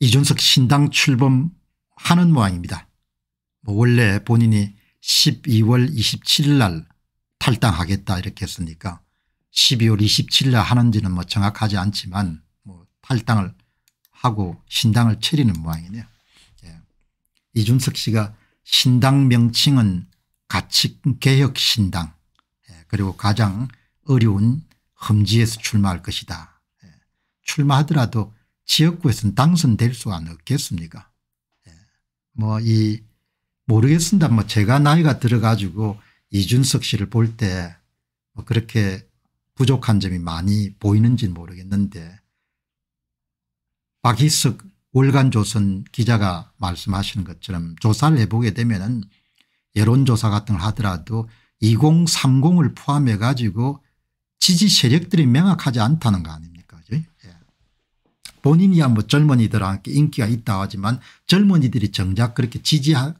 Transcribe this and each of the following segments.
이준석 신당 출범하는 모양입니다. 뭐 원래 본인이 12월 27일 날 탈당하겠다 이렇게 했으니까 12월 27일 날 하는지는 뭐 정확하지 않지만 뭐 탈당을 하고 신당을 차리는 모양이네요. 예. 이준석 씨가 신당 명칭은 가치개혁신당 예. 그리고 가장 어려운 험지에서 출마할 것이다. 예. 출마하더라도 지역구에서는 당선될 수가 없겠습니까 예. 뭐이 모르겠습니다. 뭐 제가 나이가 들어가지고 이준석 씨를 볼때뭐 그렇게 부족한 점이 많이 보이는지 모르겠는데 박희석 월간조선 기자가 말씀하시 것처럼 조사를 해보게 되면은 여론조사 같은 걸 하더라도 2030을 포함해 가지고 지지 세력들이 명확하지 않다는 거 아닙니까 본인이야 뭐 젊은이들한테 인기가 있다 하지만 젊은이들이 정작 그렇게 지지하고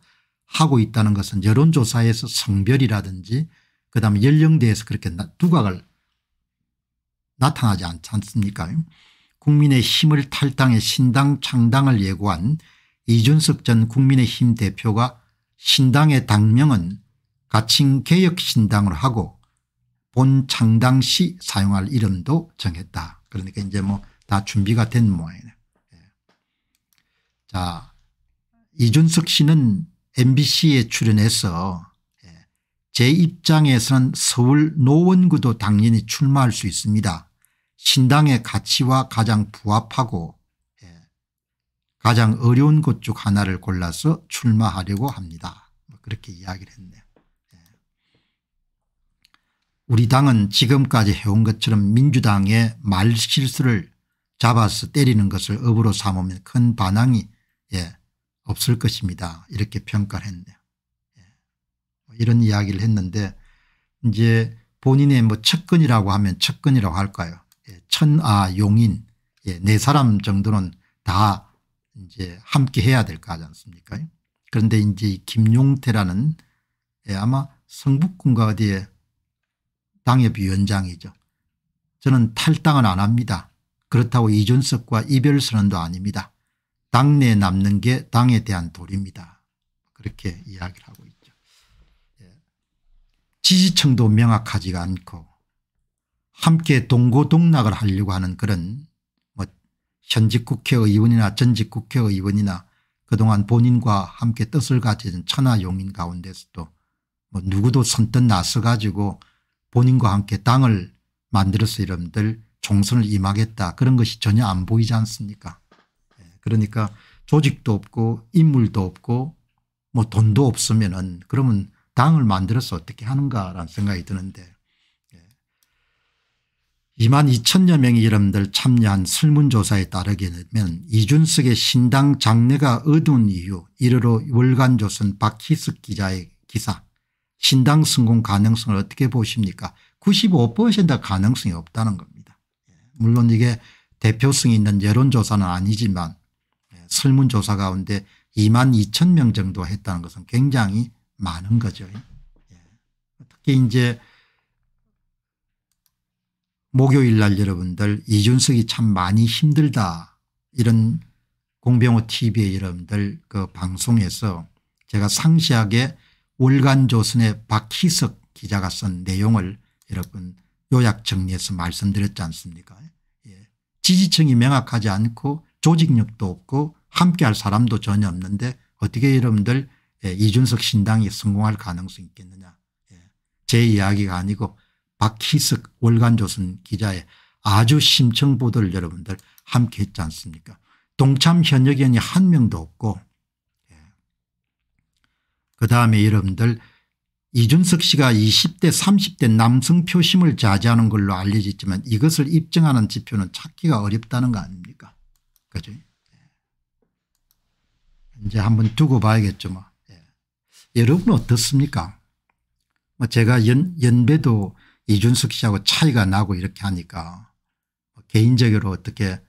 있다는 것은 여론조사에서 성별이라든지 그다음에 연령대에서 그렇게 두각을 나타나지 않지 않습니까 국민의 힘을 탈당해 신당 창당을 예고한 이준석 전 국민의힘 대표가 신당의 당명은 가칭 개혁신당으 하고 본 창당 시 사용할 이름도 정했다. 그러니까 이제 뭐다 준비가 된 모양이네요. 예. 자 이준석 씨는 mbc에 출연해서 예, 제 입장에서는 서울 노원구도 당연히 출마할 수 있습니다. 신당의 가치와 가장 부합하고 예, 가장 어려운 곳중 하나를 골라서 출마하려고 합니다. 뭐 그렇게 이야기를 했네요. 우리 당은 지금까지 해온 것처럼 민주당의 말실수를 잡아서 때리는 것을 업으로 삼으면 큰 반항이 예, 없을 것입니다. 이렇게 평가를 했네요. 예, 뭐 이런 이야기를 했는데 이제 본인의 뭐 척근이라고 하면 척근이라고 할까요? 예, 천아 용인 예, 네 사람 정도는 다 이제 함께 해야 될거 하지 않습니까? 그런데 이제 김용태라는 예, 아마 성북군과 어디에 당협위원장이죠. 저는 탈당은 안 합니다. 그렇다고 이준석과 이별 선언도 아닙니다. 당내에 남는 게 당에 대한 도리입니다. 그렇게 이야기를 하고 있죠. 예. 지지층도 명확하지가 않고 함께 동고동락을 하려고 하는 그런 뭐 현직 국회의원이나 전직 국회의원이나 그동안 본인과 함께 뜻을 가진 천하용인 가운데서도 뭐 누구도 선뜻 나서 가지고 본인과 함께 당을 만들어서 여러분들 총선을 임하겠다 그런 것이 전혀 안 보이지 않습니까 예, 그러니까 조직도 없고 인물도 없고 뭐 돈도 없으면 은 그러면 당을 만들어서 어떻게 하는가라는 생각이 드는데 2만 예. 2천여 명의 여러분들 참여한 설문조사에 따르면 이준석의 신당 장례가 어두운 이유 이르러 월간조선 박희숙 기자의 기사 신당 성공 가능성을 어떻게 보십니까 9 5 가능성이 없다는 겁니다. 물론 이게 대표성이 있는 여론조사는 아니지만 예, 설문조사 가운데 2만 2천 명 정도 했다는 것은 굉장히 많은 거죠. 예. 특히 이제 목요일 날 여러분들 이준석이 참 많이 힘들다 이런 공병호 tv의 여러분들 그 방송에서 제가 상세하게 월간 조선의 박희석 기자가 쓴 내용을 여러분 요약 정리해서 말씀드렸지 않습니까 예. 지지층이 명확하지 않고 조직력도 없고 함께할 사람도 전혀 없는데 어떻게 여러분들 예. 이준석 신당이 성공할 가능성이 있겠느냐 예. 제 이야기가 아니고 박희석 월간조선 기자의 아주 심층 보도를 여러분들 함께 했지 않습니까 동참 현역의이한 명도 없고 예. 그 다음에 여러분들 이준석 씨가 20대 30대 남성 표심을 자제하는 걸로 알려졌지만 이것을 입증하는 지표는 찾기가 어렵다는 거 아닙니까 그죠 예. 이제 한번 두고 봐야겠죠 뭐. 예. 여러분 어떻습니까 뭐 제가 연, 연배도 이준석 씨하고 차이가 나고 이렇게 하니까 뭐 개인적으로 어떻게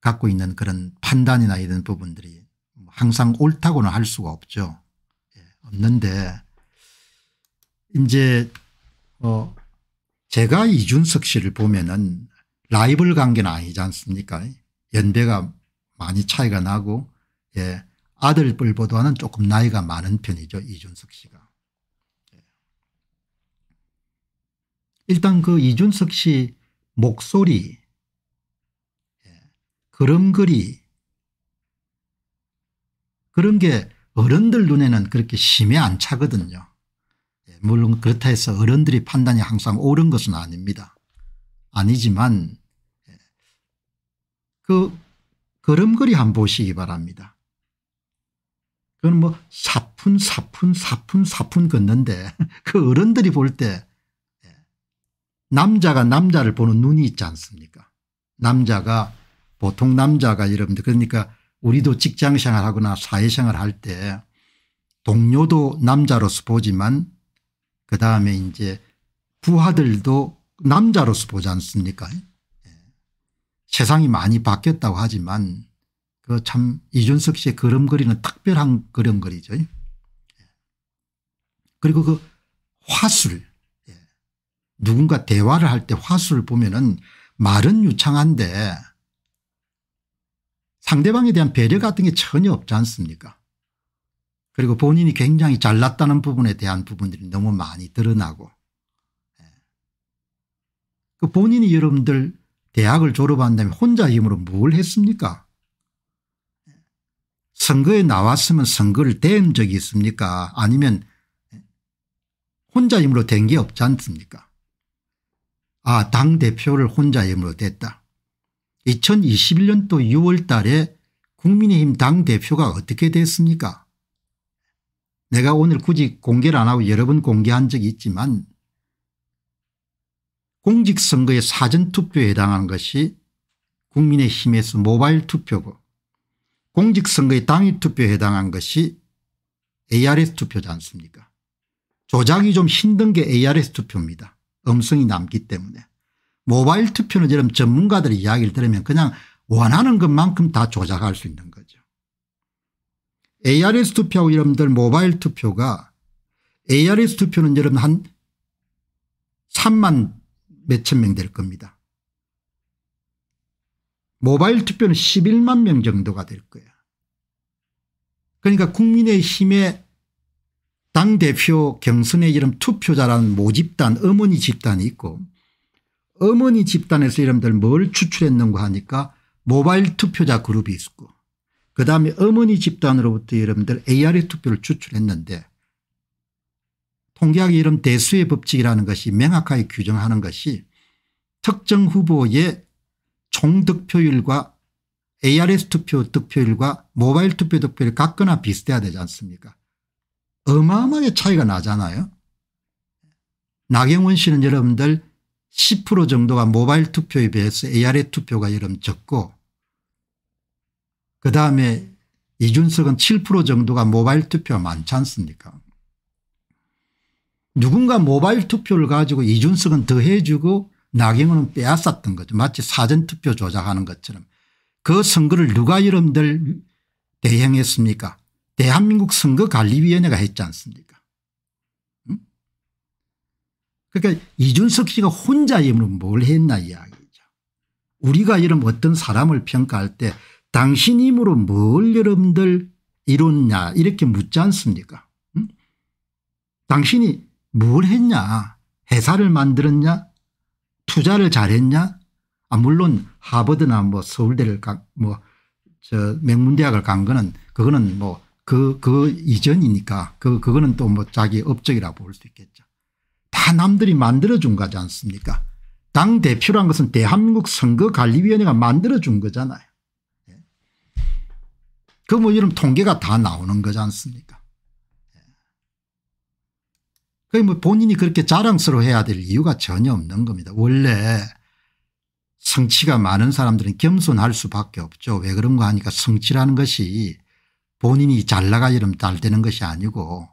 갖고 있는 그런 판단이나 이런 부분들이 뭐 항상 옳다고는 할 수가 없죠 예. 없는데 이제 어 제가 이준석 씨를 보면은 라이벌 관계는 아니지 않습니까? 연배가 많이 차이가 나고 예. 아들뻘보다는 조금 나이가 많은 편이죠 이준석 씨가. 예. 일단 그 이준석 씨 목소리 예, 걸음걸이 그런 게 어른들 눈에는 그렇게 심해 안 차거든요. 물론 그렇다 해서 어른들이 판단이 항상 옳은 것은 아닙니다. 아니지만 예, 그 걸음걸이 한 보시기 바랍니다. 그건 뭐 사푼 사푼 사푼 사푼 걷는데 그 어른들이 볼때 예, 남자가 남자를 보는 눈이 있지 않습니까 남자가 보통 남자가 여러분들 그러니까 우리도 직장생활하거나 사회생활할 때 동료도 남자로서 보지만 그다음에 이제 부하들도 남자로서 보지 않습니까 예. 세상이 많이 바뀌었다고 하지만 그 참 이준석 씨의 걸음걸이는 특별한 걸음걸이죠. 예. 그리고 그 화술 예. 누군가 대화를 할 때 화술을 보면은 말은 유창한데 상대방에 대한 배려 같은 게 전혀 없지 않습니까 그리고 본인이 굉장히 잘났다는 부분에 대한 부분들이 너무 많이 드러나고 예. 그 본인이 여러분들 대학을 졸업한 다음에 혼자 힘으로 뭘 했습니까 예. 선거에 나왔으면 선거를 대한 적이 있습니까 아니면 예. 혼자 힘으로 된 게 없지 않습니까 아 당대표를 혼자 힘으로 됐다 2021년도 6월 달에 국민의힘 당대표가 어떻게 됐습니까 내가 오늘 굳이 공개를 안 하고 여러 번 공개한 적이 있지만 공직선거의 사전투표에 해당하는 것이 국민의힘에서 모바일 투표고 공직선거의 당일 투표에 해당한 것이 ARS 투표지 않습니까 조작이 좀 힘든 게 ARS 투표입니다. 음성이 남기 때문에. 모바일 투표는 이런 전문가들의 이야기를 들으면 그냥 원하는 것만큼 다 조작할 수 있는 거죠. ARS 투표하고 여러분들 모바일 투표가 ARS 투표는 여러분 한 3만 몇천 명 될 겁니다. 모바일 투표는 11만 명 정도가 될 거야. 그러니까 국민의힘의 당대표 경선에 이름 투표자라는 모집단 어머니 집단이 있고 어머니 집단에서 이름들 뭘 추출했는가 하니까 모바일 투표자 그룹이 있고 그다음에 어머니 집단으로부터 여러분들 AR의 투표를 추출했는데 통계학의 이름 대수의 법칙이라는 것이 명확하게 규정하는 것이 특정 후보의 총 득표율과 ARS 투표 득표율과 모바일 투표 득표율이 같거나 비슷해야 되지 않습니까 어마어마하게 차이가 나잖아요. 나경원 씨는 여러분들 10% 정도가 모바일 투표에 비해서 ARS 투표가 여러분 적고 그다음에 이준석은 7% 정도가 모바일 투표 많지 않습니까 누군가 모바일 투표를 가지고 이준석은 더해 주고 나경원은 빼앗았던 거죠. 마치 사전투표 조작하는 것처럼 그 선거를 누가 여러분들 대행했습니까 대한민국 선거관리위원회가 했지 않습니까 음? 그러니까 이준석 씨가 혼자 힘으로 뭘 했나 이야기죠. 우리가 이런 어떤 사람을 평가할 때 당신 힘으로 뭘 여러분들 이뤘냐 이렇게 묻지 않습니까 응? 당신이 뭘 했냐 회사를 만들었냐 투자를 잘했냐 아 물론 하버드나 뭐 서울대를 뭐저 명문대학을 간 거는 그거는 뭐 그, 그 이전이니까 그, 그거는 또 뭐 자기 업적이라고 볼 수 있겠죠. 다 남들이 만들어준 거지 않습니까? 당대표란 것은 대한민국 선거관리위원회가 만들어준 거잖아요. 그뭐 이런 통계가 다 나오는 거지 않습니까 그뭐 본인이 그렇게 자랑스러워해야 될 이유가 전혀 없는 겁니다. 원래 성취가 많은 사람들은 겸손할 수밖에 없죠. 왜 그런가 하니까 성취라는 것이 본인이 잘 나가 이름 잘 되는 것이 아니고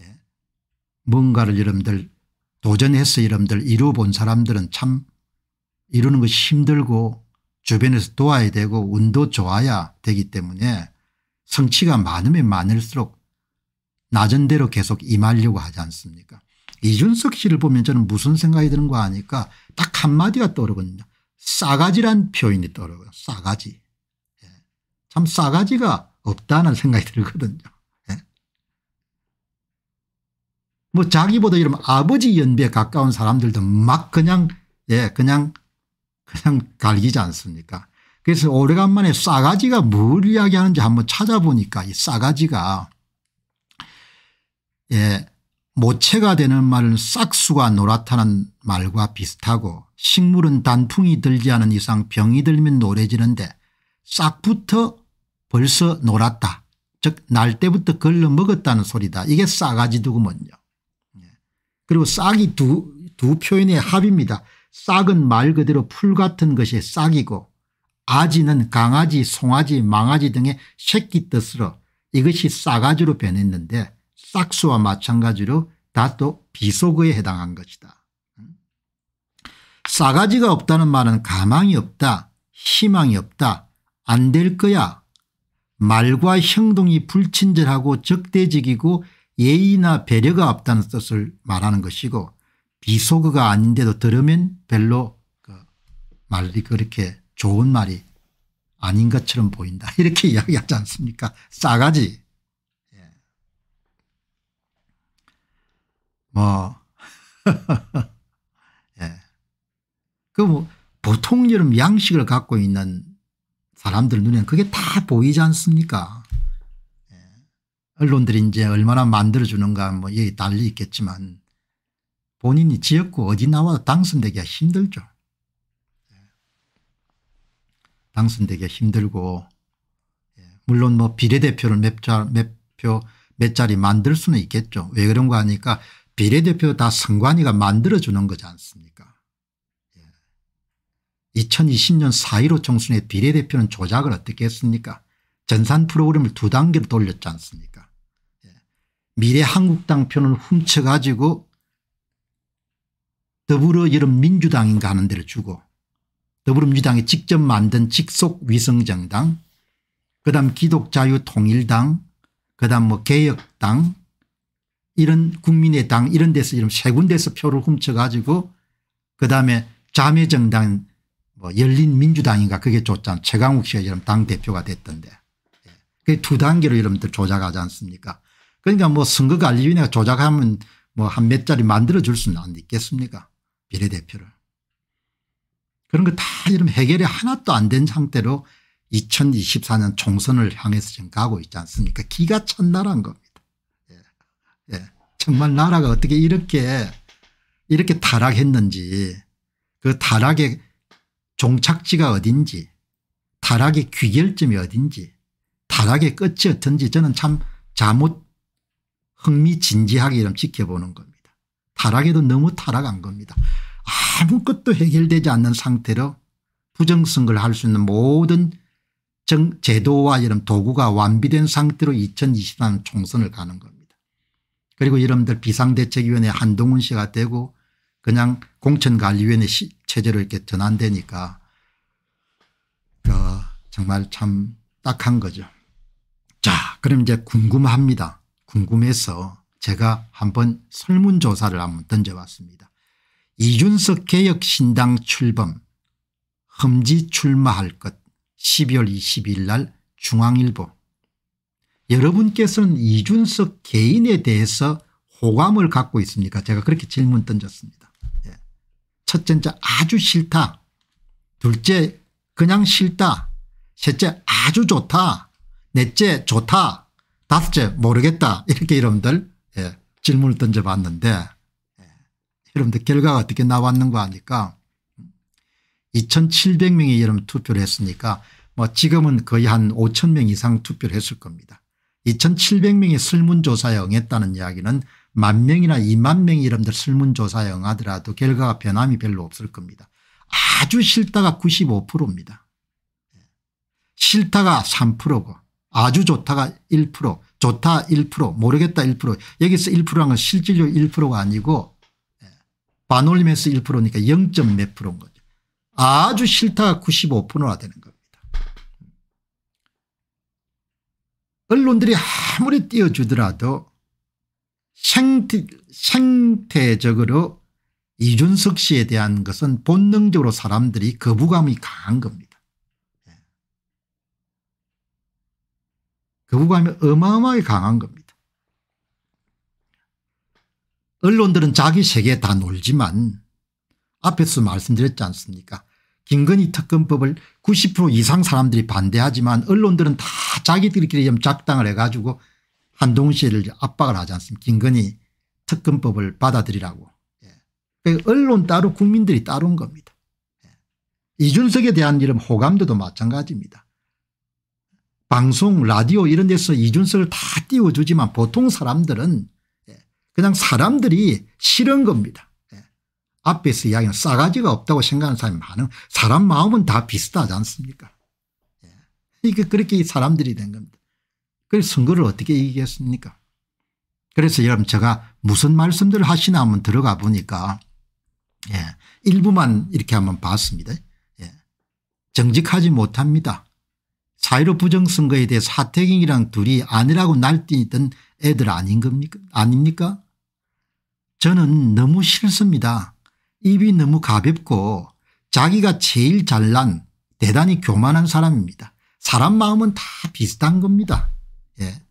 예. 뭔가를 이름들 도전해서 이름들 이루어 본 사람들은 참 이루는 것이 힘들고 주변에서 도와야 되고 운도 좋아야 되기 때문에 성취가 많으면 많을수록 낮은 대로 계속 임하려고 하지 않습니까 이준석 씨를 보면 저는 무슨 생각이 드는 거 아니까 딱 한마디가 떠오르거든요. 싸가지란 표현이 떠오르고요. 싸가지. 예. 참 싸가지가 없다는 생각이 들거든요. 예. 뭐 자기보다 이런 아버지 연배에 가까운 사람들도 막 그냥 예 그냥 그냥 갈기지 않습니까 그래서 오래간만에 싸가지가 뭘 이야기하는지 한번 찾아보니까 이 싸가지가 예, 모체가 되는 말은 싹수가 노랗다는 말과 비슷하고 식물은 단풍이 들지 않은 이상 병이 들면 노래지는데 싹부터 벌써 노랗다. 즉 날 때부터 걸러 먹었다는 소리다. 이게 싸가지 두구먼요. 예. 그리고 싹이 두, 두 표현의 합입니다. 싹은 말 그대로 풀 같은 것이 싹이고 아지는 강아지 송아지 망아지 등의 새끼 뜻으로 이것이 싸가지로 변했는데 싹수와 마찬가지로 다 또 비속어에 해당한 것이다. 싸가지가 없다는 말은 가망이 없다 희망이 없다 안 될 거야 말과 행동이 불친절하고 적대적이고 예의나 배려가 없다는 뜻을 말하는 것이고 비속어가 아닌데도 들으면 별로 그 말이 그렇게 좋은 말이 아닌 것처럼 보인다 이렇게 이야기하지 않습니까 싸가지 예. 뭐 예. 그뭐 보통 이런 양식을 갖고 있는 사람들 눈에는 그게 다 보이지 않습니까 예. 언론들이 이제 얼마나 만들어주는가 뭐 여기 달리 있겠지만 본인이 지역구 어디 나와도 당선되기가 힘들죠. 당선되기가 힘들고 예, 물론 뭐 비례대표를 몇표몇 자리 만들 수는 있겠죠. 왜 그런 거 하니까 비례대표 다 선관위가 만들어주는 거지 않습니까 2020년 4.15 총선에 비례대표는 조작을 어떻게 했습니까 전산 프로그램을 두 단계로 돌렸지 않습니까 예. 미래한국당 표는 훔쳐가지고 더불어 이런 민주당인가 하는 데를 주고 더불어민주당이 직접 만든 직속위성정당 그다음 기독자유통일당 그다음 뭐 개혁당 이런 국민의당 이런 데서 이런 세 군데서 표를 훔쳐가지고 그다음에 자매정당 뭐 열린민주당인가 그게 줬잖아 최강욱 씨가 이런 당대표가 됐던데 예. 그게 두 단계로 여러분들 조작하지 않습니까 그러니까 뭐 선거관리위원회가 조작하면 뭐 한 몇 자리 만들어줄 수는 안 있겠습니까 비례대표를 그런 거 다 이런 해결이 하나도 안 된 상태로 2024년 총선을 향해서 지금 가고 있지 않습니까 기가 찬 나라인 겁니다. 예. 예. 정말 나라가 어떻게 이렇게 이렇게 타락했는지 그 타락의 종착지가 어딘지 타락의 귀결점이 어딘지 타락의 끝이 어떤지 저는 참 잘못 흥미진지하게 이런 지켜보는 겁니다. 타락에도 너무 타락한 겁니다. 아무것도 해결되지 않는 상태로 부정선거를 할 수 있는 모든 정, 제도와 이런 도구가 완비된 상태로 2023 총선을 가는 겁니다. 그리고 여러분들 비상대책위원회 한동훈 씨가 되고 그냥 공천관리위원회 체제로 이렇게 전환되니까 어, 정말 참 딱한 거죠. 자 그럼 이제 궁금합니다. 궁금해서 제가 한번 설문조사를 한번 던져봤습니다. 이준석 개혁신당 출범 험지 출마할 것 12월 22일 날 중앙일보 여러분께서는 이준석 개인에 대해서 호감을 갖고 있습니까 제가 그렇게 질문 던졌습니다. 예. 첫째 아주 싫다. 둘째 그냥 싫다. 셋째 아주 좋다. 넷째 좋다. 다섯째 모르겠다. 이렇게 여러분들 예. 질문을 던져봤는데 여러분들 결과가 어떻게 나왔는가 하니까 2700명이 여러분 투표를 했으니까 뭐 지금은 거의 한 5000명 이상 투표를 했을 겁니다. 2700명이 설문조사에 응했다는 이야기는 만 명이나 2만 명이 여러분들 설문조사에 응하더라도 결과가 변함이 별로 없을 겁니다. 아주 싫다가 95%입니다. 싫다가 3%고 아주 좋다가 1% 좋다 1% 모르겠다 1% 여기서 1%란 건 실질적으로 1%가 아니고 반올림해서 1%니까 0. 몇 프로인 거죠. 아주 싫다 95%나 되는 겁니다. 언론들이 아무리 띄워주더라도 생태, 생태적으로 이준석 씨에 대한 것은 본능적으로 사람들이 거부감이 강한 겁니다. 예. 거부감이 어마어마하게 강한 겁니다. 언론들은 자기 세계에 다 놀지만 앞에서 말씀드렸지 않습니까 김건희 특검법을 90% 이상 사람들이 반대하지만 언론들은 다 자기들끼리 좀 작당을 해가지고 한동훈 씨를 압박을 하지 않습니까 김건희 특검법을 받아들이라고 예. 그 언론 따로 국민들이 따로인 겁니다 예. 이준석에 대한 이름 호감도도 마찬가지입니다 방송 라디오 이런 데서 이준석을 다 띄워주지만 보통 사람들은 그냥 사람들이 싫은 겁니다. 예. 앞에서 이야기한 싸가지가 없다고 생각하는 사람이 많은 사람 마음은 다 비슷하지 않습니까 예. 그러니까 그렇게 사람들이 된 겁니다. 그래서 선거를 어떻게 이기겠습니까 그래서 여러분 제가 무슨 말씀들을 하시나 한번 들어가 보니까 예. 일부만 이렇게 한번 봤습니다. 예. 정직하지 못합니다. 사회로 부정선거에 대해 사태경이랑 둘이 아니라고 날뛰던 애들 아닌 겁니까? 아닙니까? 저는 너무 싫습니다. 입이 너무 가볍고 자기가 제일 잘난 대단히 교만한 사람입니다. 사람 마음은 다 비슷한 겁니다. 예.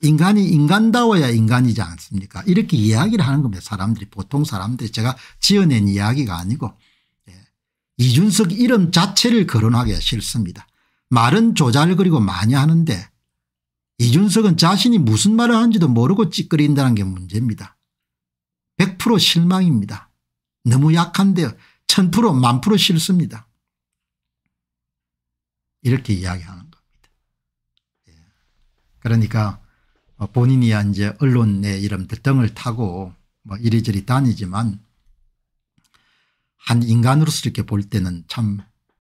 인간이 인간다워야 인간이지 않습니까 이렇게 이야기를 하는 겁니다. 사람들이 보통 사람들이 제가 지어낸 이야기가 아니고 예. 이준석 이름 자체를 거론하기 싫습니다. 말은 조잘그리고 많이 하는데 이준석은 자신이 무슨 말을 하는지도 모르고 찌끄린다는 게 문제입니다. 100% 실망입니다. 너무 약한데1000% 만프로 싫습니다. 이렇게 이야기하는 겁니다. 예. 그러니까 뭐 본인이야 이제 언론 내 이름 등을 타고 뭐 이리저리 다니지만 한 인간으로서 이렇게 볼 때는 참